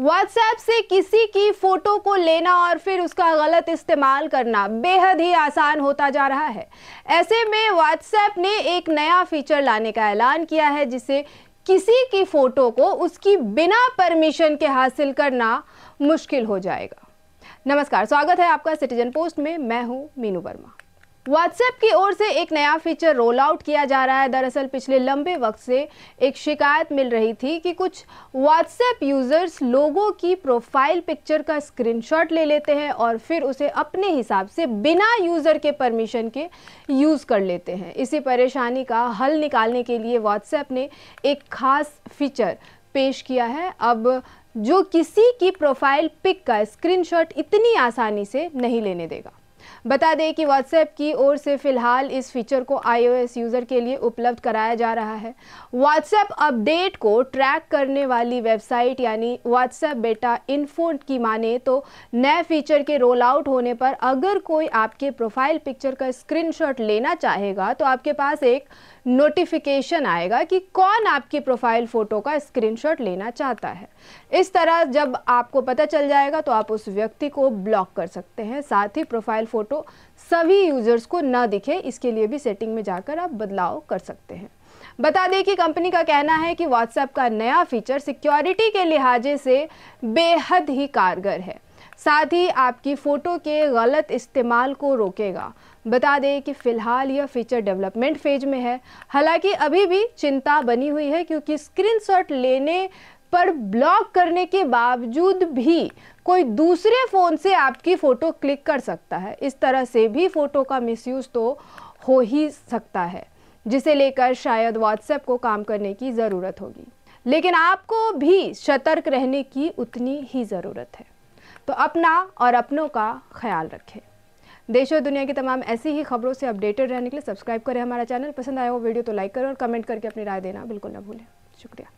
WhatsApp से किसी की फोटो को लेना और फिर उसका गलत इस्तेमाल करना बेहद ही आसान होता जा रहा है ऐसे में व्हाट्सएप ने एक नया फीचर लाने का ऐलान किया है जिसे किसी की फ़ोटो को उसकी बिना परमिशन के हासिल करना मुश्किल हो जाएगा नमस्कार स्वागत है आपका सिटीजन पोस्ट में मैं हूं मीनू वर्मा व्हाट्सएप की ओर से एक नया फीचर रोल आउट किया जा रहा है दरअसल पिछले लंबे वक्त से एक शिकायत मिल रही थी कि कुछ व्हाट्सएप यूज़र्स लोगों की प्रोफाइल पिक्चर का स्क्रीनशॉट ले लेते हैं और फिर उसे अपने हिसाब से बिना यूज़र के परमिशन के यूज़ कर लेते हैं इसी परेशानी का हल निकालने के लिए व्हाट्सएप ने एक खास फीचर पेश किया है अब जो किसी की प्रोफाइल पिक का स्क्रीनशॉट इतनी आसानी से नहीं लेने देगा बता दें कि व्हाट्सएप की ओर से फिलहाल इस फीचर को आईओएस यूज़र के लिए उपलब्ध कराया जा रहा है व्हाट्सएप अपडेट को ट्रैक करने वाली वेबसाइट यानी व्हाट्सएप बेटा इन्फो की माने तो नए फीचर के रोल आउट होने पर अगर कोई आपके प्रोफाइल पिक्चर का स्क्रीनशॉट लेना चाहेगा तो आपके पास एक नोटिफिकेशन आएगा कि कौन आपकी प्रोफाइल फ़ोटो का स्क्रीनशॉट लेना चाहता है इस तरह जब आपको पता चल जाएगा तो आप उस व्यक्ति को ब्लॉक कर सकते हैं साथ ही प्रोफाइल फ़ोटो सभी यूज़र्स को ना दिखे इसके लिए भी सेटिंग में जाकर आप बदलाव कर सकते हैं बता दें कि कंपनी का कहना है कि व्हाट्सएप का नया फीचर सिक्योरिटी के लिहाजे से बेहद ही कारगर है साथ ही आपकी फ़ोटो के गलत इस्तेमाल को रोकेगा बता दें कि फ़िलहाल यह फीचर डेवलपमेंट फेज में है हालांकि अभी भी चिंता बनी हुई है क्योंकि स्क्रीनशॉट लेने पर ब्लॉक करने के बावजूद भी कोई दूसरे फ़ोन से आपकी फ़ोटो क्लिक कर सकता है इस तरह से भी फ़ोटो का मिसयूज़ तो हो ही सकता है जिसे लेकर शायद व्हाट्सएप को काम करने की ज़रूरत होगी लेकिन आपको भी सतर्क रहने की उतनी ही ज़रूरत है तो अपना और अपनों का ख्याल रखें देश और दुनिया की तमाम ऐसी ही खबरों से अपडेटेड रहने के लिए सब्सक्राइब करें हमारा चैनल पसंद आया हो वीडियो तो लाइक करें और कमेंट करके अपनी राय देना बिल्कुल ना भूलें शुक्रिया